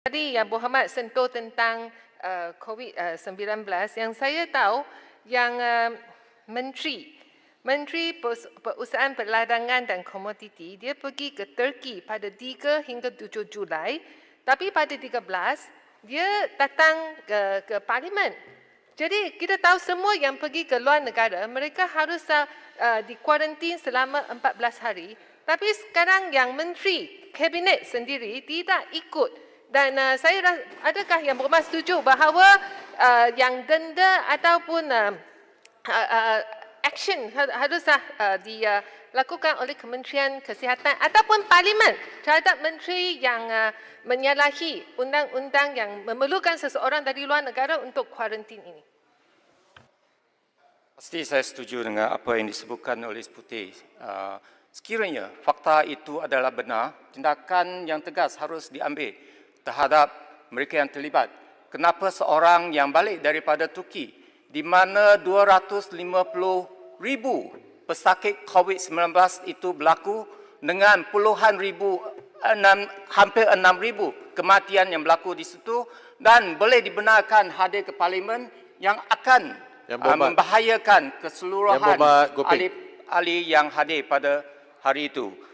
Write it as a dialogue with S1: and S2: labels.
S1: Tadi yang Muhammad sentuh tentang uh, eh, COVID-19 eh, yang saya tahu yang uh, menteri Menteri Perusahaan Perladangan dan Komoditi dia pergi ke Turki pada 3 hingga 7 Julai tapi pada 13 dia datang ke, ke parlimen. Jadi kita tahu semua yang pergi ke luar negara mereka harus uh, di kuarantin selama 14 hari tapi sekarang yang menteri kabinet sendiri tidak ikut dan uh, saya rasa, adakah yang bermaksud setuju bahawa uh, yang denda ataupun uh, uh, uh action ha-, haruslah uh, dilakukan oleh Kementerian Kesihatan ataupun Parlimen terhadap menteri yang uh, menyalahi undang-undang yang memerlukan seseorang dari luar negara untuk kuarantin ini?
S2: Pasti saya setuju dengan apa yang disebutkan oleh Putih. Uh, sekiranya fakta itu adalah benar, tindakan yang tegas harus diambil terhadap mereka yang terlibat. Kenapa seorang yang balik daripada Turki di mana 250 ribu pesakit COVID-19 itu berlaku dengan puluhan ribu, enam, hampir enam ribu kematian yang berlaku di situ dan boleh dibenarkan hadir ke parlimen yang akan yang uh,
S1: membahayakan keseluruhan yang ahli,
S2: ahli yang hadir pada hari itu.